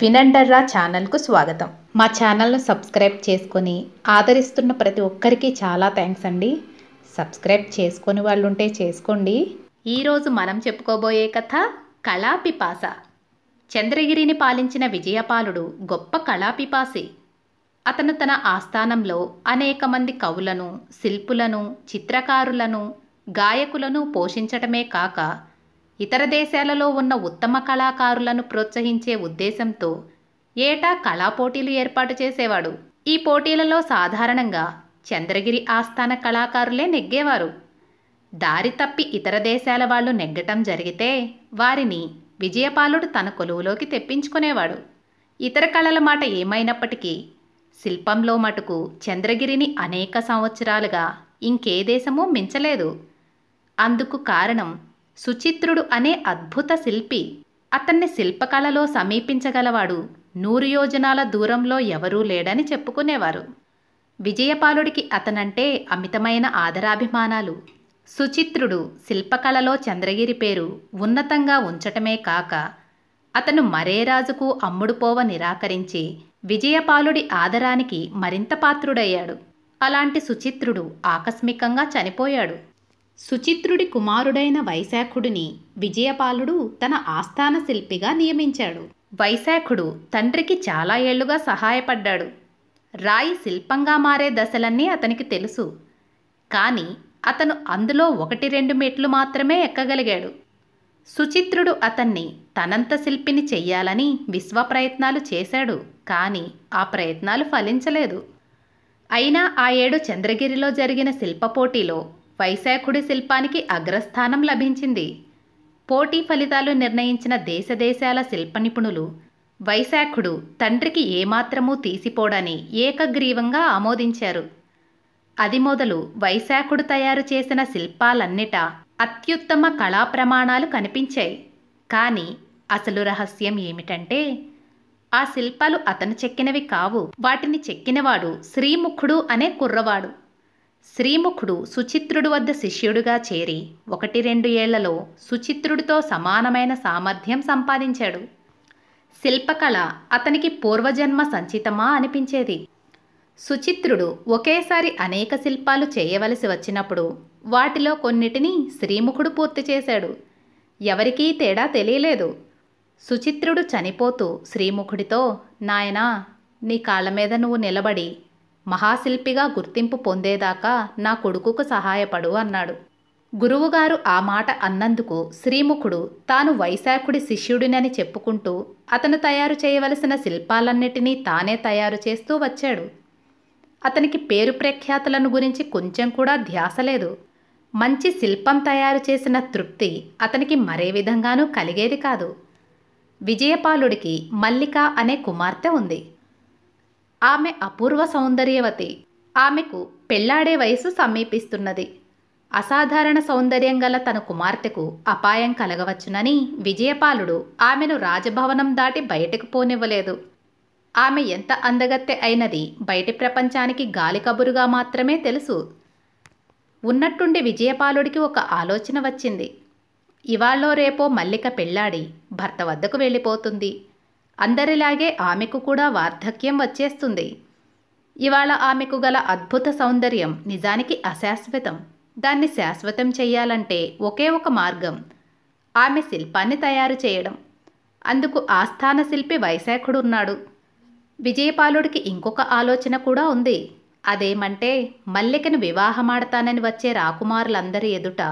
వినండర్రా ఛానల్కు స్వాగతం మా ఛానల్ను సబ్స్క్రైబ్ చేసుకొని ఆదరిస్తున్న ప్రతి ఒక్కరికి చాలా థ్యాంక్స్ అండి సబ్స్క్రైబ్ చేసుకొని వాళ్ళు ఉంటే చేసుకోండి ఈరోజు మనం చెప్పుకోబోయే కథ కళాపిపాస చంద్రగిరిని పాలించిన విజయపాలుడు గొప్ప కళాపిపాసి అతను తన ఆస్థానంలో అనేక మంది కవులను శిల్పులను చిత్రకారులను గాయకులను పోషించటమే కాక ఇతర దేశాలలో ఉన్న ఉత్తమ కళాకారులను ప్రోత్సహించే ఉద్దేశంతో ఏటా కళా పోటీలు ఏర్పాటు చేసేవాడు ఈ పోటీలలో సాధారణంగా చంద్రగిరి ఆస్థాన కళాకారులే నెగ్గేవారు దారి తప్పి ఇతర దేశాల వాళ్ళు నెగ్గటం జరిగితే వారిని విజయపాలుడు తన కొలువులోకి తెప్పించుకునేవాడు ఇతర కళల మాట ఏమైనప్పటికీ శిల్పంలో మటుకు చంద్రగిరిని అనేక సంవత్సరాలుగా ఇంకే దేశమూ మించలేదు అందుకు కారణం సుచిత్రుడు అనే అద్భుత శిల్పి అతన్ని శిల్పకళలో సమీపించగలవాడు నూరు యోజనాల దూరంలో ఎవరూ లేడని చెప్పుకునేవారు విజయపాలుడికి అతనంటే అమితమైన ఆదరాభిమానాలు సుచిత్రుడు శిల్పకళలో చంద్రగిరి పేరు ఉన్నతంగా ఉంచటమే కాక అతను మరే రాజుకు అమ్ముడుపోవ నిరాకరించి విజయపాలుడి ఆదరానికి మరింత పాత్రుడయ్యాడు అలాంటి సుచిత్రుడు ఆకస్మికంగా చనిపోయాడు సుచిత్రుడి కుమారుడైన వైశాఖుడిని విజయపాలుడు తన ఆస్థాన శిల్పిగా నియమించాడు వైశాఖుడు తండ్రికి చాలా ఏళ్లుగా సహాయపడ్డాడు రాయి శిల్పంగా మారే దశలన్నీ అతనికి తెలుసు కానీ అతను అందులో ఒకటి రెండు మెట్లు మాత్రమే ఎక్కగలిగాడు సుచిత్రుడు అతన్ని తనంత శిల్పిని చెయ్యాలని విశ్వ ప్రయత్నాలు చేశాడు కానీ ఆ ప్రయత్నాలు ఫలించలేదు అయినా ఆ ఏడు చంద్రగిరిలో జరిగిన శిల్ప పోటీలో వైశాఖుడి శిల్పానికి అగ్రస్థానం లభించింది పోటీ ఫలితాలు నిర్ణయించిన దేశదేశాల శిల్ప నిపుణులు వైశాఖుడు తండ్రికి ఏమాత్రమూ తీసిపోడని ఏకగ్రీవంగా ఆమోదించారు అది మొదలు వైశాఖుడు తయారు చేసిన శిల్పాలన్నిట అత్యుత్తమ కళా ప్రమాణాలు కనిపించాయి కానీ అసలు రహస్యం ఏమిటంటే ఆ శిల్పాలు అతను చెక్కినవి కావు వాటిని చెక్కినవాడు శ్రీముఖుడు అనే కుర్రవాడు శ్రీముఖుడు సుచిత్రుడు వద్ద శిష్యుడుగా చేరి ఒకటి రెండు ఏళ్లలో సుచిత్రుడితో సమానమైన సామర్థ్యం సంపాదించాడు శిల్పకళ అతనికి పూర్వజన్మ సంచితమా అనిపించేది సుచిత్రుడు ఒకేసారి అనేక శిల్పాలు చేయవలసి వచ్చినప్పుడు వాటిలో కొన్నిటిని శ్రీముఖుడు పూర్తి చేశాడు ఎవరికీ తేడా తెలియలేదు సుచిత్రుడు చనిపోతూ శ్రీముఖుడితో నాయనా నీ కాళ్ళ మీద నువ్వు నిలబడి మహాశిల్పిగా గుర్తింపు పొందేదాకా నా కొడుకుకు సహాయపడు అన్నాడు గురువుగారు ఆ మాట అన్నందుకు శ్రీముఖుడు తాను వైశాఖుడి శిష్యుడినని చెప్పుకుంటూ అతను తయారు చేయవలసిన శిల్పాలన్నిటినీ తానే తయారు చేస్తూ వచ్చాడు అతనికి పేరు ప్రఖ్యాతులను గురించి కొంచెం కూడా ధ్యాస లేదు మంచి శిల్పం తయారు చేసిన తృప్తి అతనికి మరే విధంగానూ కలిగేది కాదు విజయపాలుడికి మల్లిక అనే కుమార్తె ఉంది ఆమె అపూర్వ సౌందర్యవతి ఆమెకు పెళ్లాడే వయసు సమీపిస్తున్నది అసాధారణ సౌందర్యం గల తన కుమార్తెకు అపాయం కలగవచ్చునని విజయపాలుడు ఆమెను రాజభవనం దాటి బయటకు పోనివ్వలేదు ఆమె ఎంత అందగత్తె అయినది బయటి ప్రపంచానికి గాలి కబురుగా మాత్రమే తెలుసు ఉన్నట్టుండి విజయపాలుడికి ఒక ఆలోచన వచ్చింది ఇవాళో రేపో మల్లిక పెళ్ళాడి భర్త వద్దకు వెళ్ళిపోతుంది అందరిలాగే ఆమెకు కూడా వార్ధక్యం వచ్చేస్తుంది ఇవాళ ఆమెకు గల అద్భుత సౌందర్యం నిజానికి అశాశ్వతం దాన్ని శాశ్వతం చేయాలంటే ఒకే ఒక మార్గం ఆమె శిల్పాన్ని తయారు చేయడం అందుకు ఆస్థాన శిల్పి వైశాఖుడున్నాడు విజయపాలుడికి ఇంకొక ఆలోచన కూడా ఉంది అదేమంటే మల్లికను వివాహమాడతానని వచ్చే రాకుమారులందరి ఎదుట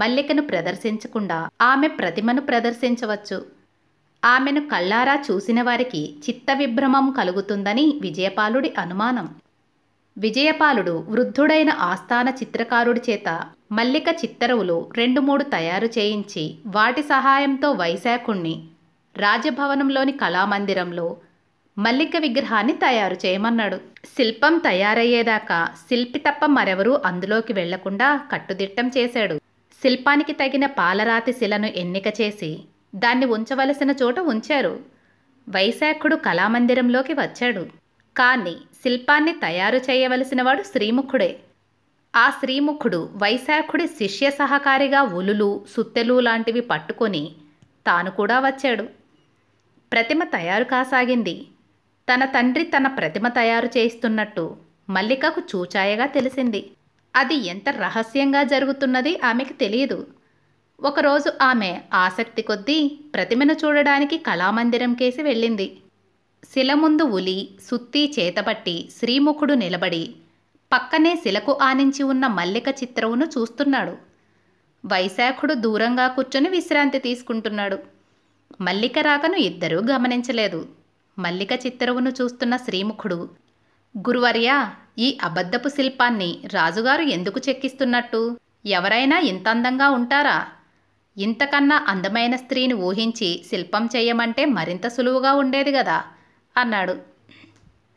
మల్లికను ప్రదర్శించకుండా ఆమె ప్రతిమను ప్రదర్శించవచ్చు ఆమెను కళ్ళారా చూసిన వారికి చిత్తవిభ్రమం కలుగుతుందని విజయపాలుడి అనుమానం విజయపాలుడు వృద్ధుడైన ఆస్థాన చిత్రకారుడి చేత మల్లిక చిత్తరువులు రెండు మూడు తయారు చేయించి వాటి సహాయంతో వైశాఖుణ్ణి రాజభవనంలోని కళామందిరంలో మల్లిక విగ్రహాన్ని తయారు చేయమన్నాడు శిల్పం తయారయ్యేదాకా శిల్పి తప్ప మరెవరూ అందులోకి వెళ్లకుండా కట్టుదిట్టం చేశాడు శిల్పానికి తగిన పాలరాతి శిలను ఎన్నిక చేసి దాన్ని ఉంచవలసిన చోట ఉంచారు వైశాఖుడు కళామందిరంలోకి వచ్చాడు కానీ శిల్పాన్ని తయారు చేయవలసినవాడు శ్రీముఖుడే ఆ శ్రీముఖుడు వైశాఖుడి శిష్య సహకారిగా ఉలులు సుత్తెలు లాంటివి పట్టుకొని తాను కూడా వచ్చాడు ప్రతిమ తయారు కాసాగింది తన తండ్రి తన ప్రతిమ తయారు చేయిస్తున్నట్టు మల్లికకు చూచాయగా తెలిసింది అది ఎంత రహస్యంగా జరుగుతున్నది ఆమెకు తెలియదు ఒకరోజు ఆమె ఆసక్తి కొద్దీ ప్రతిమను చూడడానికి కళామందిరం కేసి వెళ్ళింది శిల ముందు ఉలి సుత్తి చేతపట్టి శ్రీముఖుడు నిలబడి పక్కనే శిలకు ఆనించి ఉన్న మల్లిక చిత్రవును చూస్తున్నాడు వైశాఖుడు దూరంగా కూర్చొని విశ్రాంతి తీసుకుంటున్నాడు మల్లిక రాకను ఇద్దరూ గమనించలేదు మల్లిక చిత్తరువును చూస్తున్న శ్రీముఖుడు గురువర్య ఈ అబద్ధపు శిల్పాన్ని రాజుగారు ఎందుకు చెక్కిస్తున్నట్టు ఎవరైనా ఇంత అందంగా ఉంటారా ఇంతకన్నా అందమైన స్త్రీని ఊహించి శిల్పం చేయమంటే మరింత సులువుగా ఉండేది కదా అన్నాడు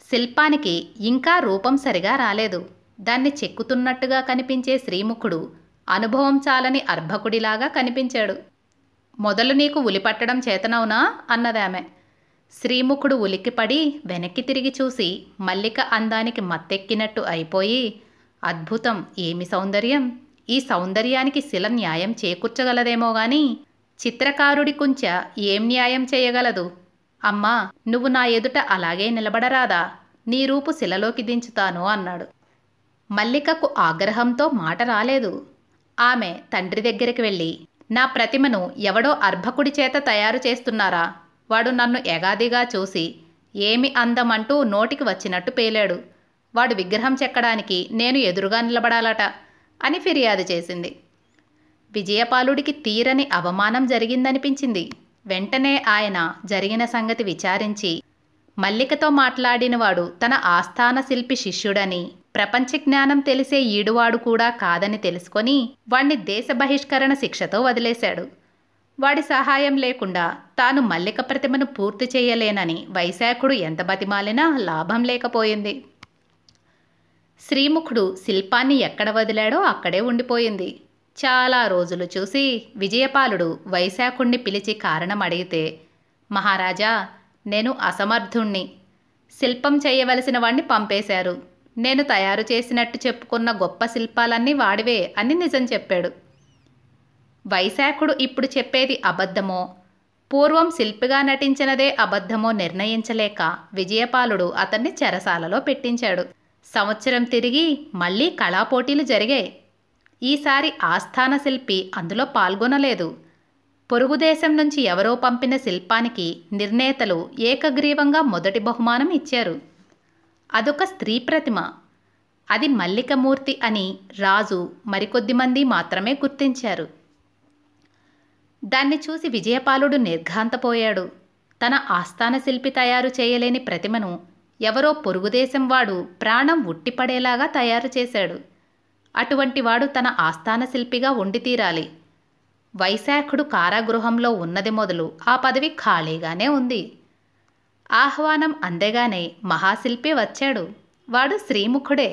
శిల్పానికి ఇంకా రూపం సరిగా రాలేదు దాన్ని చెక్కుతున్నట్టుగా కనిపించే శ్రీముఖుడు అనుభవం చాలని అర్భకుడిలాగా కనిపించాడు మొదలు నీకు ఉలిపట్టడం చేతనవునా అన్నదామె శ్రీముఖుడు ఉలిక్కిపడి వెనక్కి తిరిగి చూసి మల్లిక అందానికి మత్తెక్కినట్టు అయిపోయి అద్భుతం ఏమి సౌందర్యం ఈ సౌందర్యానికి శిల న్యాయం చేకూర్చగలదేమో గాని చిత్రకారుడి కుంచ ఏం న్యాయం చేయగలదు అమ్మా నువ్వు నా ఎదుట అలాగే నిలబడరాదా నీ రూపు శిలలోకి దించుతాను అన్నాడు మల్లికకు ఆగ్రహంతో మాట రాలేదు ఆమె తండ్రి దగ్గరికి వెళ్ళి నా ప్రతిమను ఎవడో అర్భకుడి చేత తయారు చేస్తున్నారా వాడు నన్ను ఎగాదిగా చూసి ఏమి అందమంటూ నోటికి వచ్చినట్టు పేలాడు వాడు విగ్రహం చెక్కడానికి నేను ఎదురుగా నిలబడాలట అని ఫిర్యాదు చేసింది విజయపాలుడికి తీరని అవమానం జరిగిందనిపించింది వెంటనే ఆయన జరిగిన సంగతి విచారించి మల్లికతో మాట్లాడినవాడు తన ఆస్థాన శిల్పి శిష్యుడని ప్రపంచ జ్ఞానం తెలిసే ఈడువాడు కూడా కాదని తెలుసుకొని వాణ్ణి దేశ బహిష్కరణ శిక్షతో వదిలేశాడు వాడి సహాయం లేకుండా తాను మల్లిక ప్రతిమను పూర్తి చేయలేనని వైశాఖుడు ఎంత బతిమాలినా లాభం లేకపోయింది శ్రీముఖుడు శిల్పాన్ని ఎక్కడ వదిలాడో అక్కడే ఉండిపోయింది చాలా రోజులు చూసి విజయపాలుడు వైశాఖుణ్ణి పిలిచి కారణం అడిగితే మహారాజా నేను అసమర్థుణ్ణి శిల్పం చేయవలసిన వాణ్ణి పంపేశారు నేను తయారు చేసినట్టు చెప్పుకున్న గొప్ప శిల్పాలన్నీ వాడివే అని నిజం చెప్పాడు వైశాఖుడు ఇప్పుడు చెప్పేది అబద్ధమో పూర్వం శిల్పిగా నటించినదే అబద్ధమో నిర్ణయించలేక విజయపాలుడు అతన్ని చెరసాలలో పెట్టించాడు సంవత్సరం తిరిగి మళ్ళీ కళా పోటీలు జరిగాయి ఈసారి ఆస్థాన శిల్పి అందులో పాల్గొనలేదు పొరుగుదేశం నుంచి ఎవరో పంపిన శిల్పానికి నిర్ణేతలు ఏకగ్రీవంగా మొదటి బహుమానం ఇచ్చారు అదొక స్త్రీ ప్రతిమ అది మల్లికమూర్తి అని రాజు మరికొద్ది మంది మాత్రమే గుర్తించారు దాన్ని చూసి విజయపాలుడు నిర్ఘాంతపోయాడు తన ఆస్థాన శిల్పి తయారు చేయలేని ప్రతిమను ఎవరో పొరుగుదేశం వాడు ప్రాణం ఉట్టిపడేలాగా తయారు చేశాడు అటువంటి వాడు తన ఆస్థాన శిల్పిగా ఉండి తీరాలి వైశాఖుడు కారాగృహంలో ఉన్నది మొదలు ఆ పదవి ఖాళీగానే ఉంది ఆహ్వానం అందగానే మహాశిల్పి వచ్చాడు వాడు శ్రీముఖుడే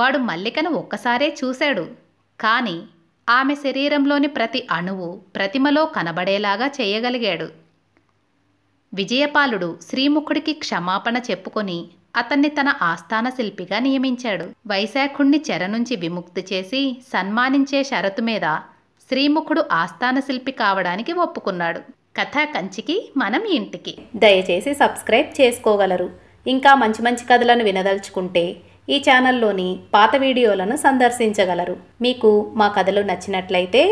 వాడు మల్లికను ఒక్కసారే చూశాడు కానీ ఆమె శరీరంలోని ప్రతి అణువు ప్రతిమలో కనబడేలాగా చేయగలిగాడు విజయపాలుడు శ్రీముఖుడికి క్షమాపణ చెప్పుకొని అతన్ని తన ఆస్థాన శిల్పిగా నియమించాడు వైశాఖుణ్ణి చెర నుంచి విముక్తి చేసి సన్మానించే షరతు మీద శ్రీముఖుడు ఆస్థాన శిల్పి కావడానికి ఒప్పుకున్నాడు కథ కంచికి మనం ఇంటికి దయచేసి సబ్స్క్రైబ్ చేసుకోగలరు ఇంకా మంచి మంచి కథలను వినదలుచుకుంటే ఈ ఛానల్లోని పాత వీడియోలను సందర్శించగలరు మీకు మా కథలు నచ్చినట్లయితే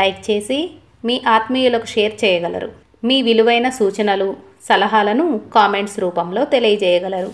లైక్ చేసి మీ ఆత్మీయులకు షేర్ చేయగలరు మీ విలువైన సూచనలు సలహాలను కామెంట్స్ రూపంలో తెలియజేయగలరు